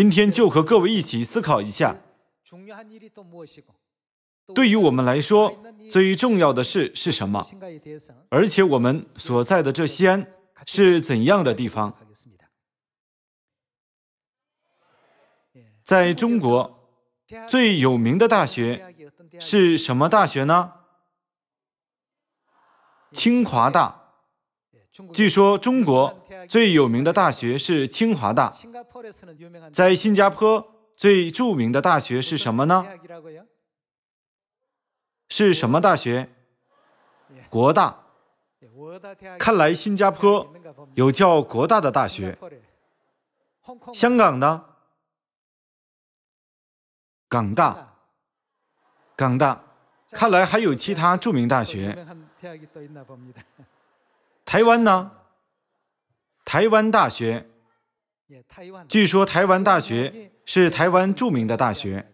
今天就和各位一起思考一下，对于我们来说最重要的事是什么？而且我们所在的这西安是怎样的地方？在中国最有名的大学是什么大学呢？清华大，据说中国。最有名的大学是清华大。在新加坡最著名的大学是什么呢？是什么大学？国大。看来新加坡有叫国大的大学。香港呢？港大。港大。看来还有其他著名大学。台湾呢？台湾大学，据说台湾大学是台湾著名的大学。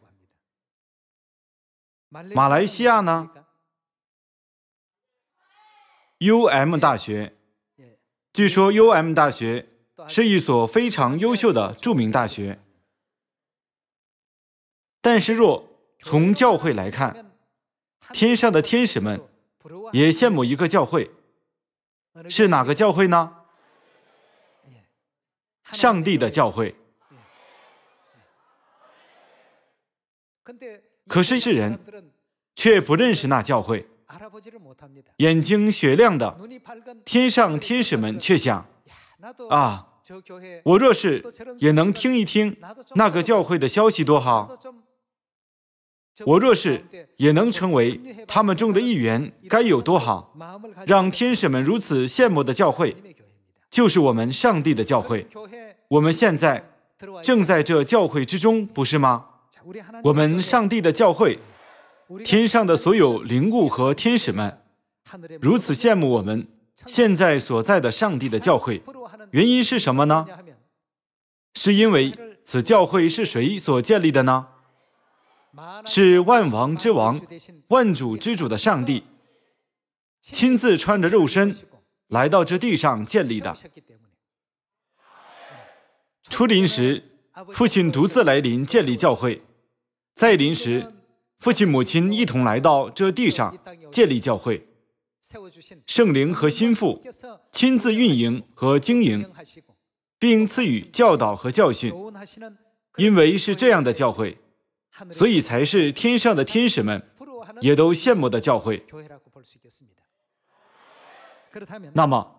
马来西亚呢？U M 大学，据说 U M 大学是一所非常优秀的著名大学。但是，若从教会来看，天上的天使们也羡慕一个教会，是哪个教会呢？上帝的教会，可是世人却不认识那教会。眼睛雪亮的天上天使们却想：啊，我若是也能听一听那个教会的消息多好！我若是也能成为他们中的一员，该有多好！让天使们如此羡慕的教会，就是我们上帝的教会。我们现在正在这教会之中，不是吗？我们上帝的教会，天上的所有灵物和天使们如此羡慕我们现在所在的上帝的教会，原因是什么呢？是因为此教会是谁所建立的呢？是万王之王、万主之主的上帝亲自穿着肉身来到这地上建立的。出临时，父亲独自来临建立教会；再临时，父亲母亲一同来到这地上建立教会。圣灵和心腹亲自运营和经营，并赐予教导和教训。因为是这样的教会，所以才是天上的天使们也都羡慕的教会。那么，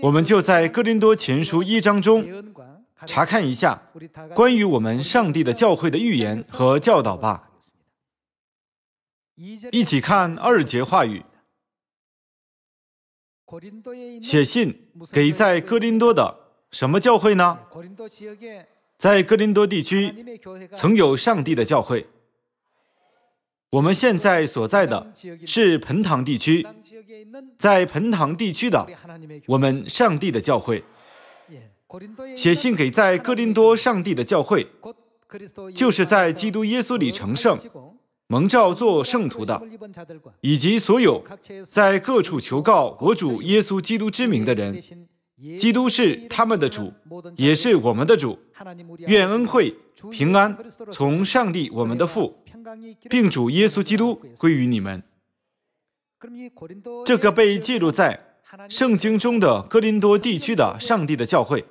我们就在哥林多前书一章中查看一下关于我们上帝的教会的预言和教导吧。一起看二节话语。写信给在哥林多的什么教会呢？在哥林多地区曾有上帝的教会。我们现在所在的是盆塘地区，在盆塘地区的我们上帝的教会，写信给在哥林多上帝的教会，就是在基督耶稣里成圣、蒙召做圣徒的，以及所有在各处求告国主耶稣基督之名的人。基督是他们的主，也是我们的主。愿恩惠、平安从上帝我们的父。并主耶稣基督归于你们。这个被记录在圣经中的哥林多地区的上帝的教会，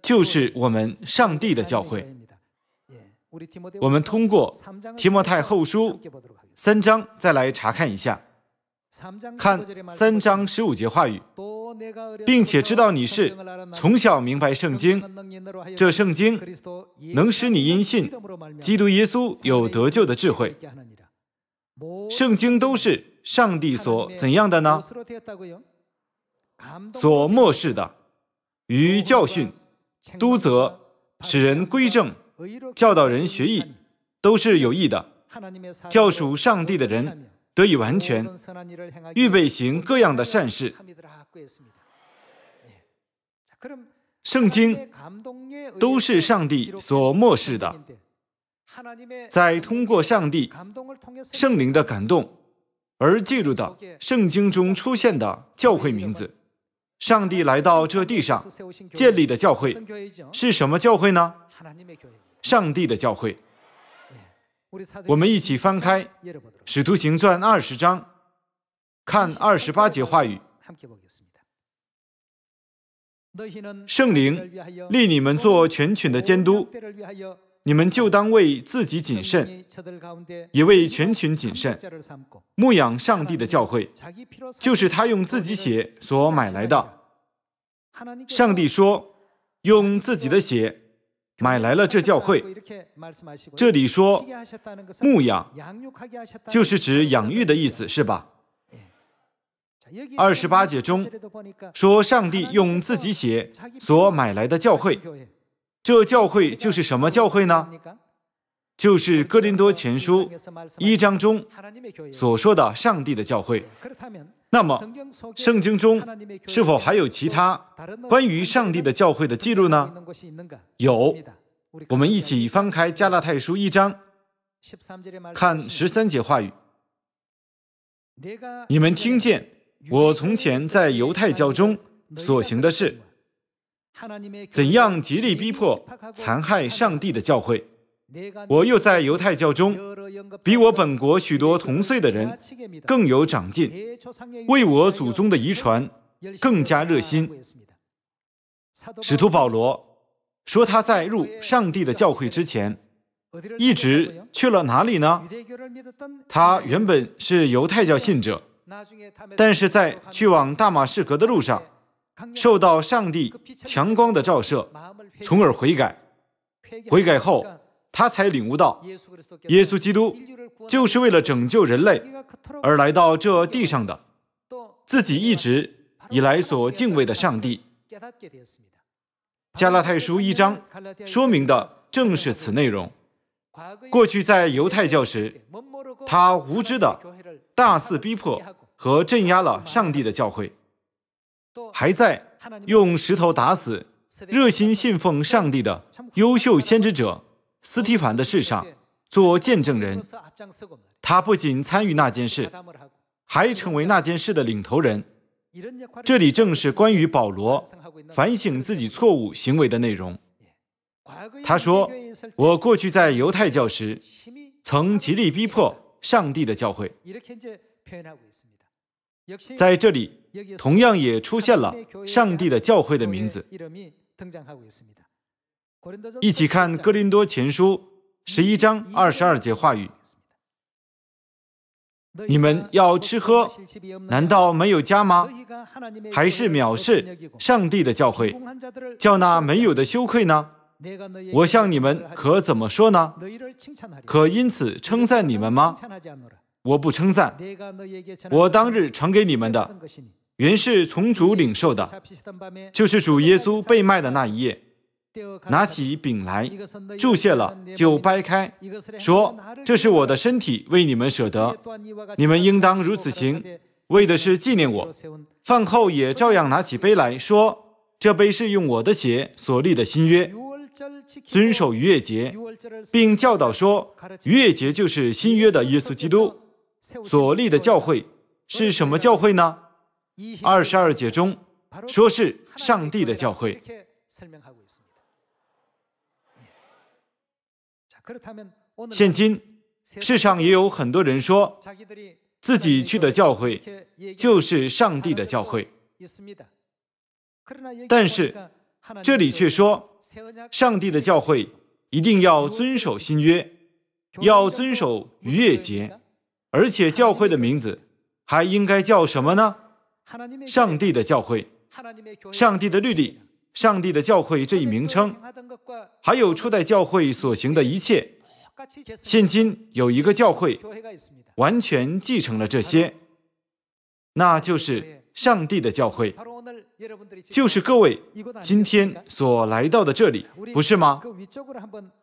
就是我们上帝的教会。我们通过提摩太后书三章再来查看一下。看三章十五节话语，并且知道你是从小明白圣经，这圣经能使你因信基督耶稣有得救的智慧。圣经都是上帝所怎样的呢？所漠视的与教训，督责、使人归正，教导人学义，都是有益的。教属上帝的人。得以完全预备行各样的善事。圣经都是上帝所漠视的，在通过上帝圣灵的感动而记录的圣经中出现的教会名字，上帝来到这地上建立的教会是什么教会呢？上帝的教会。我们一起翻开《使徒行传》二十章，看二十八节话语。圣灵立你们做全群的监督，你们就当为自己谨慎，也为全群谨慎。牧养上帝的教会，就是他用自己血所买来的。上帝说：“用自己的血。”买来了这教会，这里说牧养，就是指养育的意思，是吧？二十八节中说，上帝用自己血所买来的教会，这教会就是什么教会呢？就是哥林多前书一章中所说的上帝的教会。那么，圣经中是否还有其他关于上帝的教会的记录呢？有，我们一起翻开加拉太书一章，看十三节话语。你们听见我从前在犹太教中所行的事，怎样极力逼迫、残害上帝的教会。我又在犹太教中比我本国许多同岁的人更有长进，为我祖宗的遗传更加热心。使徒保罗说：“他在入上帝的教会之前，一直去了哪里呢？他原本是犹太教信者，但是在去往大马士革的路上，受到上帝强光的照射，从而悔改。悔改后。”他才领悟到，耶稣基督就是为了拯救人类而来到这地上的。自己一直以来所敬畏的上帝，《加拉太书》一章说明的正是此内容。过去在犹太教时，他无知的大肆逼迫和镇压了上帝的教会，还在用石头打死热心信奉上帝的优秀先知者。斯蒂凡的事上做见证人，他不仅参与那件事，还成为那件事的领头人。这里正是关于保罗反省自己错误行为的内容。他说：“我过去在犹太教时，曾极力逼迫上帝的教会。”在这里，同样也出现了上帝的教会的名字。一起看《哥林多前书》十一章二十二节话语。你们要吃喝，难道没有家吗？还是藐视上帝的教诲，叫那没有的羞愧呢？我向你们可怎么说呢？可因此称赞你们吗？我不称赞。我当日传给你们的，原是从主领受的，就是主耶稣被卖的那一夜。拿起饼来，注谢了，就掰开，说：“这是我的身体，为你们舍得，你们应当如此行，为的是纪念我。”饭后也照样拿起杯来说：“这杯是用我的血所立的新约，遵守逾越节，并教导说，逾越节就是新约的耶稣基督所立的教会，是什么教会呢？二十二节中说是上帝的教诲。”现今世上也有很多人说，自己去的教会就是上帝的教会。但是这里却说，上帝的教会一定要遵守新约，要遵守逾越节，而且教会的名字还应该叫什么呢？上帝的教会，上帝的律例。上帝的教会这一名称，还有初代教会所行的一切，现今有一个教会完全继承了这些，那就是上帝的教会，就是各位今天所来到的这里，不是吗？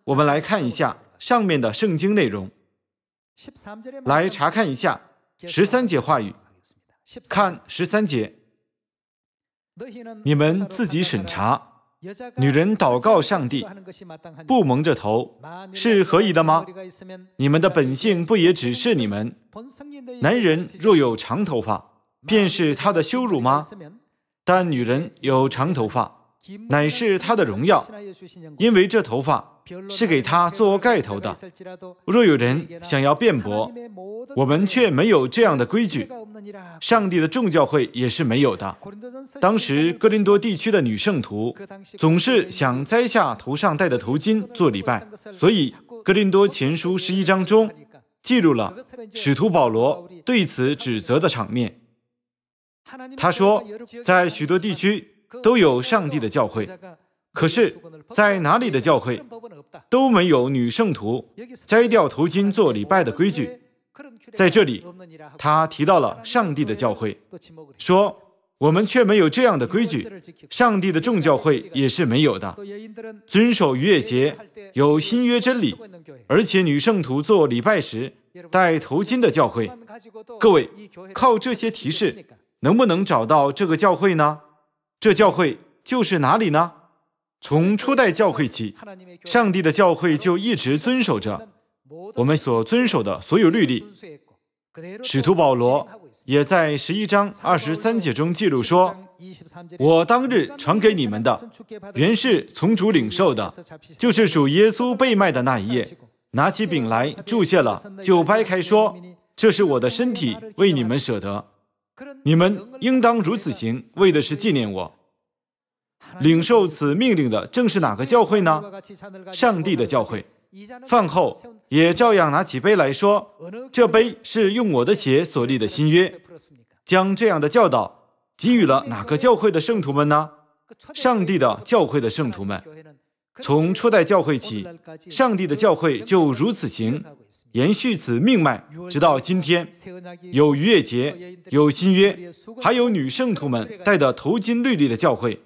我们来看一下上面的圣经内容，来查看一下十三节话语，看十三节。你们自己审查，女人祷告上帝不蒙着头是何以的吗？你们的本性不也只是你们？男人若有长头发，便是他的羞辱吗？但女人有长头发。乃是他的荣耀，因为这头发是给他做盖头的。若有人想要辩驳，我们却没有这样的规矩，上帝的众教会也是没有的。当时哥林多地区的女圣徒总是想摘下头上戴的头巾做礼拜，所以哥林多前书十一章中记录了使徒保罗对此指责的场面。他说，在许多地区。都有上帝的教诲，可是在哪里的教会都没有女圣徒摘掉头巾做礼拜的规矩。在这里，他提到了上帝的教诲，说我们却没有这样的规矩。上帝的众教会也是没有的，遵守逾越节，有新约真理，而且女圣徒做礼拜时戴头巾的教会。各位，靠这些提示，能不能找到这个教会呢？这教会就是哪里呢？从初代教会起，上帝的教会就一直遵守着我们所遵守的所有律例。使徒保罗也在十一章二十三节中记录说：“我当日传给你们的，原是从主领受的，就是属耶稣被卖的那一夜，拿起饼来，注谢了，就掰开说：这是我的身体，为你们舍得。”你们应当如此行，为的是纪念我。领受此命令的正是哪个教会呢？上帝的教会。饭后也照样拿起杯来说：“这杯是用我的血所立的新约。”将这样的教导给予了哪个教会的圣徒们呢？上帝的教会的圣徒们。从初代教会起，上帝的教会就如此行。延续此命脉，直到今天，有逾越节，有新约，还有女圣徒们戴的头巾绿例的教诲，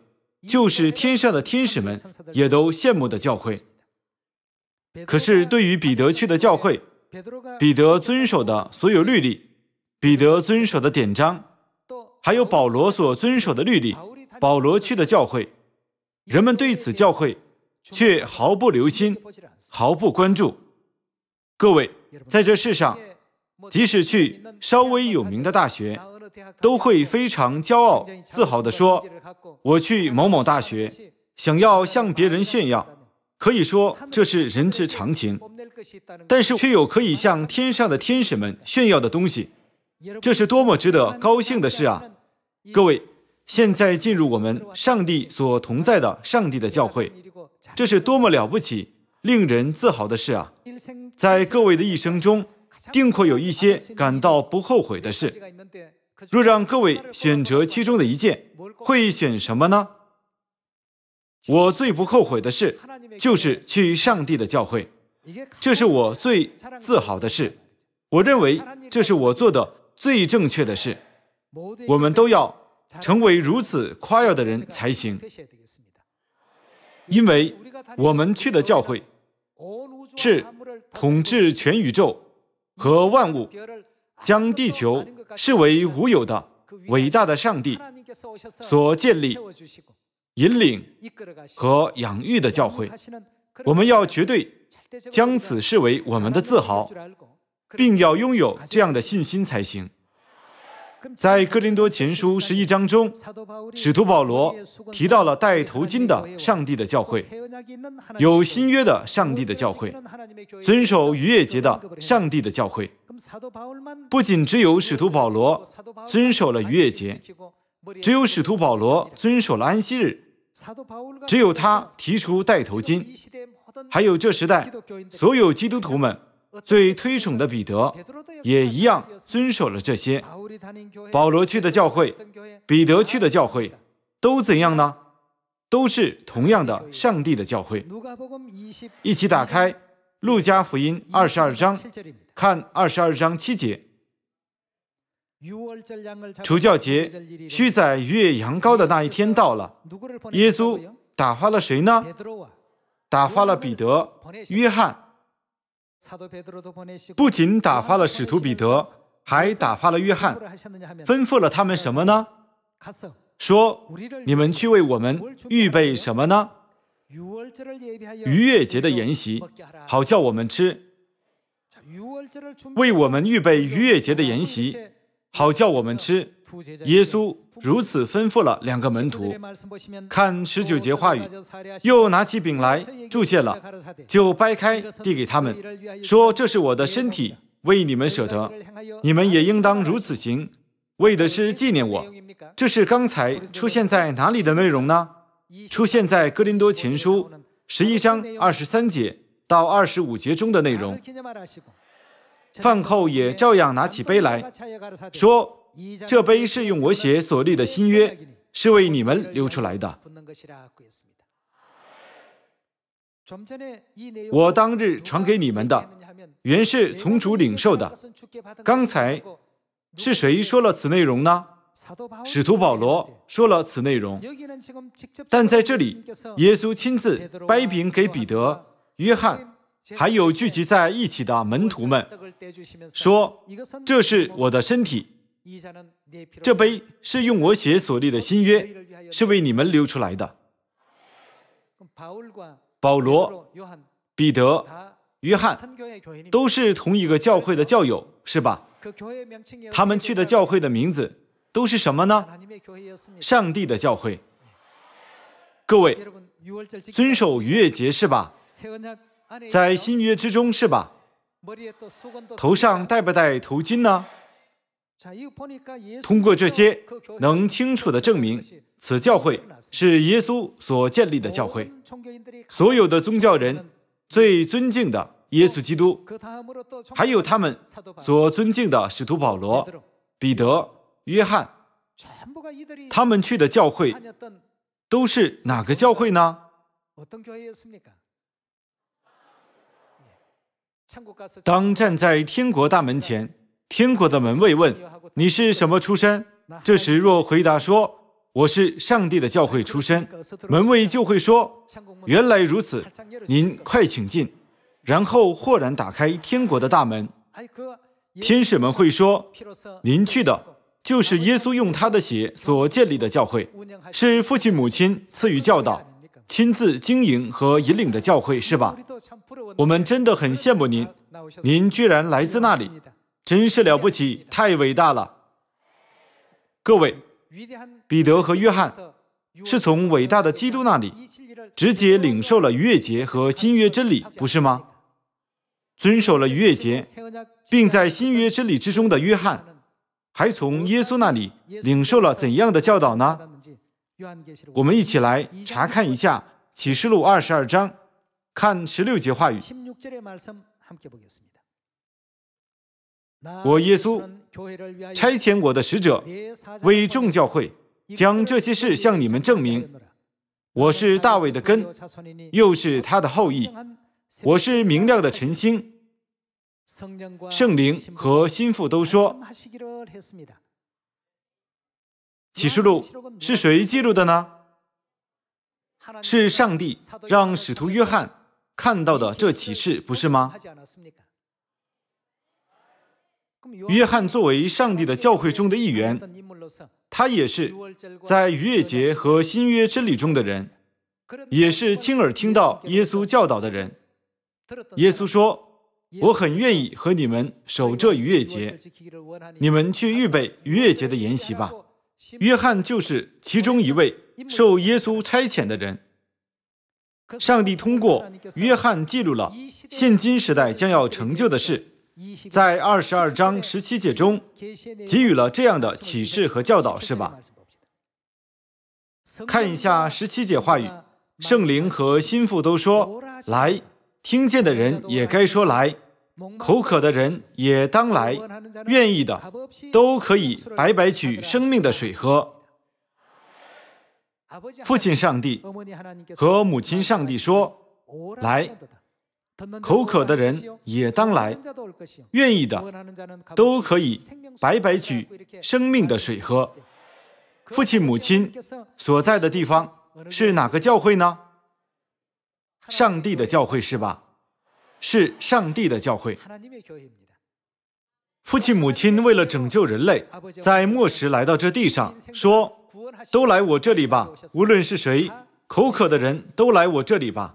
就是天上的天使们也都羡慕的教诲。可是，对于彼得去的教会，彼得遵守的所有律例，彼得遵守的典章，还有保罗所遵守的律例，保罗去的教会，人们对此教会却毫不留心，毫不关注。各位。在这世上，即使去稍微有名的大学，都会非常骄傲、自豪地说：“我去某某大学，想要向别人炫耀。”可以说这是人之常情，但是却有可以向天上的天使们炫耀的东西，这是多么值得高兴的事啊！各位，现在进入我们上帝所同在的上帝的教会，这是多么了不起、令人自豪的事啊！在各位的一生中，定会有一些感到不后悔的事。若让各位选择其中的一件，会选什么呢？我最不后悔的事，就是去上帝的教会，这是我最自豪的事。我认为这是我做的最正确的事。我们都要成为如此夸耀的人才行，因为我们去的教会。是统治全宇宙和万物、将地球视为无有的伟大的上帝所建立、引领和养育的教会。我们要绝对将此视为我们的自豪，并要拥有这样的信心才行。在哥林多前书十一章中，使徒保罗提到了戴头巾的上帝的教会，有新约的上帝的教会，遵守逾越节的上帝的教会。不仅只有使徒保罗遵守了逾越节，只有使徒保罗遵守了安息日，只有他提出戴头巾，还有这时代所有基督徒们。最推崇的彼得也一样遵守了这些。保罗去的教会，彼得去的教会，都怎样呢？都是同样的上帝的教会。一起打开《路加福音》二十二章，看二十二章七节。除教节须在月羊羔的那一天到了，耶稣打发了谁呢？打发了彼得、约翰。不仅打发了使徒彼得，还打发了约翰，吩咐了他们什么呢？说：你们去为我们预备什么呢？逾越节的筵席，好叫我们吃；为我们预备逾越节的筵席，好叫我们吃。耶稣如此吩咐了两个门徒，看十九节话语，又拿起饼来祝谢了，就掰开递给他们，说：“这是我的身体，为你们舍得，你们也应当如此行，为的是纪念我。”这是刚才出现在哪里的内容呢？出现在《哥林多前书》十一章二十三节到二十五节中的内容。饭后也照样拿起杯来说。这杯是用我血所立的新约，是为你们留出来的。我当日传给你们的，原是从主领受的。刚才是谁说了此内容呢？使徒保罗说了此内容。但在这里，耶稣亲自掰饼给彼得、约翰，还有聚集在一起的门徒们，说：“这是我的身体。”这杯是用我血所立的新约，是为你们流出来的。保罗、彼得、约翰都是同一个教会的教友，是吧？他们去的教会的名字都是什么呢？上帝的教会。各位，遵守逾越节是吧？在新约之中是吧？头上戴不戴头巾呢？通过这些，能清楚地证明，此教会是耶稣所建立的教会。所有的宗教人最尊敬的耶稣基督，还有他们所尊敬的使徒保罗、彼得、约翰，他们去的教会，都是哪个教会呢？当站在天国大门前。天国的门卫问：“你是什么出身？”这时若回答说：“我是上帝的教会出身。”门卫就会说：“原来如此，您快请进。”然后豁然打开天国的大门。天使们会说：“您去的就是耶稣用他的血所建立的教会，是父亲母亲赐予教导、亲自经营和引领的教会，是吧？我们真的很羡慕您，您居然来自那里。”真是了不起，太伟大了！各位，彼得和约翰是从伟大的基督那里直接领受了逾越节和新约真理，不是吗？遵守了逾越节，并在新约真理之中的约翰，还从耶稣那里领受了怎样的教导呢？我们一起来查看一下《启示录》二十二章，看十六节话语。我耶稣差遣我的使者为众教会，将这些事向你们证明。我是大卫的根，又是他的后裔。我是明亮的晨星。圣灵和心腹都说，启示录是谁记录的呢？是上帝让使徒约翰看到的这启示，不是吗？约翰作为上帝的教会中的一员，他也是在逾越节和新约真理中的人，也是亲耳听到耶稣教导的人。耶稣说：“我很愿意和你们守这逾越节，你们去预备逾越节的筵席吧。”约翰就是其中一位受耶稣差遣的人。上帝通过约翰记录了现今时代将要成就的事。在二十二章十七节中，给予了这样的启示和教导，是吧？看一下十七节话语，圣灵和心腹都说：“来，听见的人也该说来，口渴的人也当来，愿意的都可以白白取生命的水喝。”父亲上帝和母亲上帝说：“来。”口渴的人也当来，愿意的都可以白白取生命的水喝。父亲母亲所在的地方是哪个教会呢？上帝的教会是吧？是上帝的教会。父亲母亲为了拯救人类，在末时来到这地上，说：“都来我这里吧，无论是谁。”口渴的人都来我这里吧！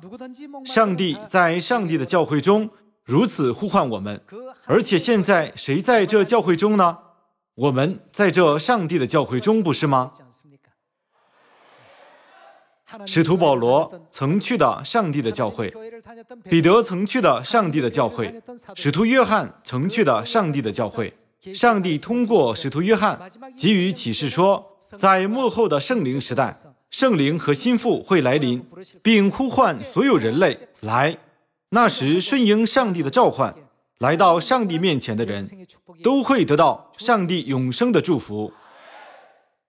上帝在上帝的教会中如此呼唤我们，而且现在谁在这教会中呢？我们在这上帝的教会中，不是吗？使徒保罗曾去的上帝的教会，彼得曾去的上帝的教会，使徒约翰曾去的上帝的教会。上帝通过使徒约翰给予启示说，在幕后的圣灵时代。圣灵和心腹会来临，并呼唤所有人类来。那时顺应上帝的召唤，来到上帝面前的人，都会得到上帝永生的祝福。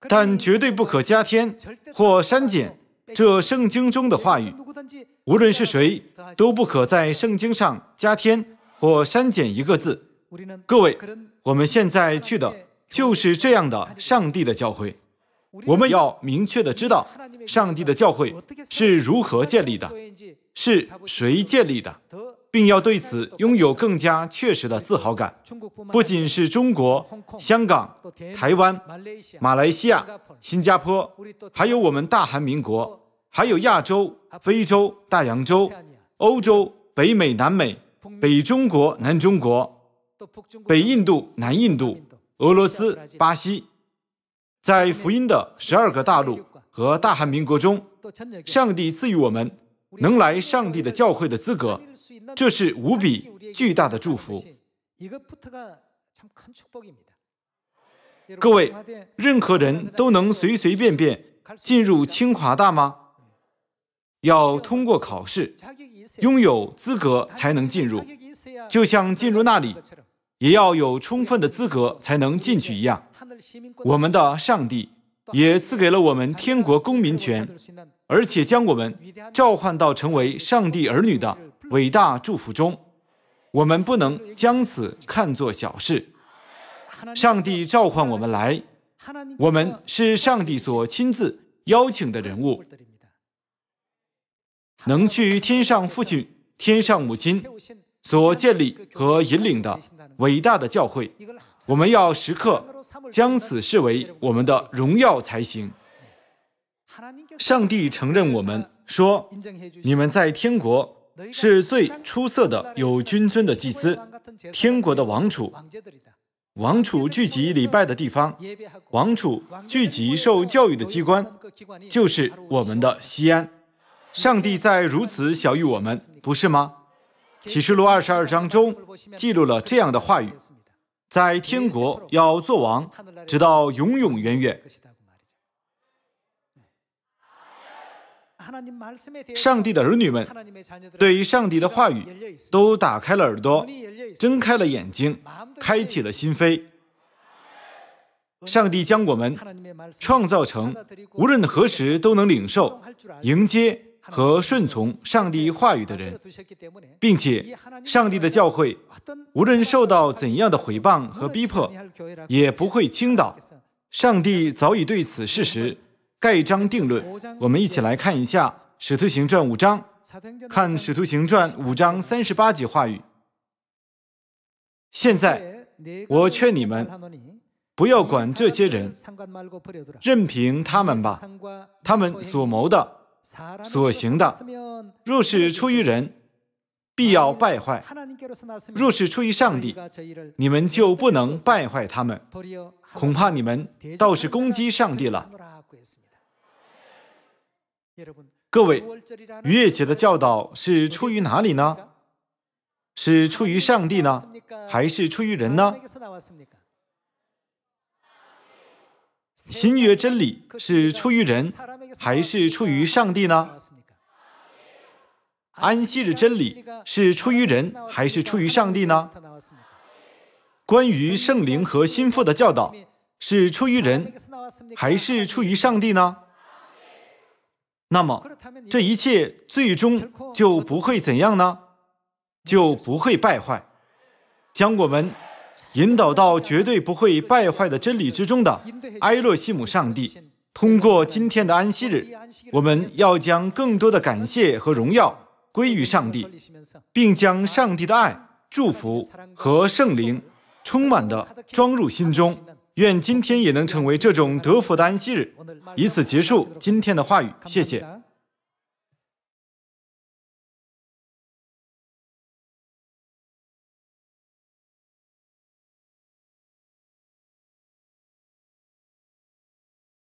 但绝对不可加添或删减这圣经中的话语。无论是谁，都不可在圣经上加添或删减一个字。各位，我们现在去的就是这样的上帝的教诲。我们要明确的知道上帝的教会是如何建立的，是谁建立的，并要对此拥有更加确实的自豪感。不仅是中国、香港、台湾、马来西亚、新加坡，还有我们大韩民国，还有亚洲、非洲、大洋洲、欧洲、北美、南美、北中国、南中国、北印度、南印度、俄罗斯、巴西。在福音的十二个大陆和大韩民国中，上帝赐予我们能来上帝的教会的资格，这是无比巨大的祝福。各位，任何人都能随随便便进入清华大吗？要通过考试，拥有资格才能进入，就像进入那里也要有充分的资格才能进去一样。我们的上帝也赐给了我们天国公民权，而且将我们召唤到成为上帝儿女的伟大祝福中。我们不能将此看作小事。上帝召唤我们来，我们是上帝所亲自邀请的人物，能去天上父亲、天上母亲所建立和引领的伟大的教会。我们要时刻。将此视为我们的荣耀才行。上帝承认我们，说：“你们在天国是最出色的、有君尊的祭司，天国的王储，王储聚集礼拜的地方，王储聚集受教育的机关，就是我们的西安。”上帝在如此小于我们，不是吗？启示录二十二章中记录了这样的话语。在天国要做王，直到永永远远。上帝的儿女们，对于上帝的话语，都打开了耳朵，睁开了眼睛，开启了心扉。上帝将我们创造成，无论何时都能领受、迎接。和顺从上帝话语的人，并且，上帝的教诲，无论受到怎样的毁谤和逼迫，也不会倾倒。上帝早已对此事实盖章定论。我们一起来看一下《使徒行传》五章，看《使徒行传》五章三十八节话语。现在，我劝你们，不要管这些人，任凭他们吧，他们所谋的。所行的，若是出于人，必要败坏；若是出于上帝，你们就不能败坏他们。恐怕你们倒是攻击上帝了。各位，月姐的教导是出于哪里呢？是出于上帝呢，还是出于人呢？新约真理是出于人。还是出于上帝呢？安息的真理是出于人还是出于上帝呢？关于圣灵和心腹的教导是出于人还是出于上帝呢？那么这一切最终就不会怎样呢？就不会败坏，将我们引导到绝对不会败坏的真理之中的埃洛希姆上帝。通过今天的安息日，我们要将更多的感谢和荣耀归于上帝，并将上帝的爱、祝福和圣灵充满地装入心中。愿今天也能成为这种得福的安息日，以此结束今天的话语。谢谢。